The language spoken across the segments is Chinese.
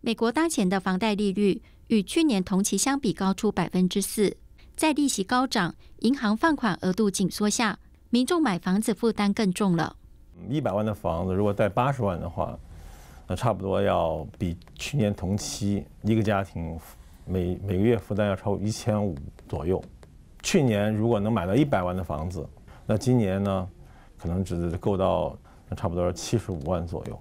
美国当前的房贷利率与去年同期相比高出百分之四，在利息高涨、银行放款额度紧缩下，民众买房子负担更重了。一百万的房子如果贷八十万的话，那差不多要比去年同期一个家庭每每个月负担要超过一千五左右。去年如果能买到一百万的房子，那今年呢，可能只够到差不多七十五万左右。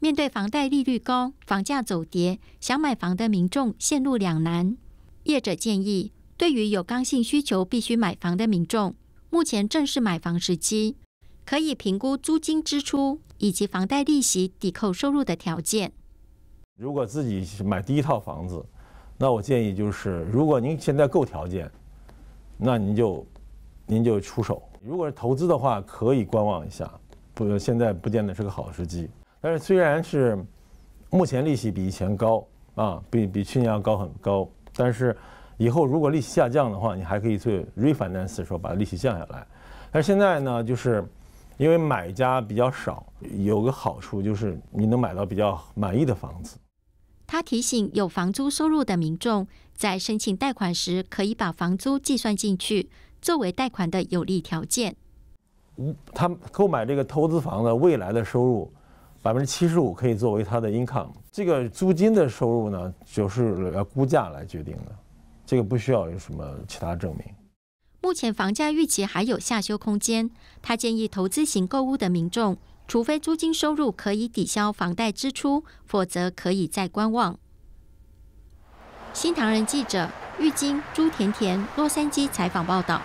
面对房贷利率高、房价走跌，想买房的民众陷入两难。业者建议，对于有刚性需求必须买房的民众，目前正是买房时机，可以评估租金支出以及房贷利息抵扣收入的条件。如果自己买第一套房子，那我建议就是，如果您现在够条件，那您就您就出手。如果是投资的话，可以观望一下，不现在不见得是个好时机。但是，虽然是目前利息比以前高啊，比比去年要高很高。但是以后如果利息下降的话，你还可以去 refinance 时候把利息降下来。但现在呢，就是因为买家比较少，有个好处就是你能买到比较满意的房子。他提醒有房租收入的民众，在申请贷款时可以把房租计算进去，作为贷款的有利条件。嗯，他购买这个投资房的未来的收入。百分之七十五可以作为他的 income，这个租金的收入呢，就是要估价来决定的，这个不需要有什么其他证明。目前房价预期还有下修空间，他建议投资型购物的民众，除非租金收入可以抵消房贷支出，否则可以再观望。新唐人记者玉晶朱甜甜洛杉矶采访报道。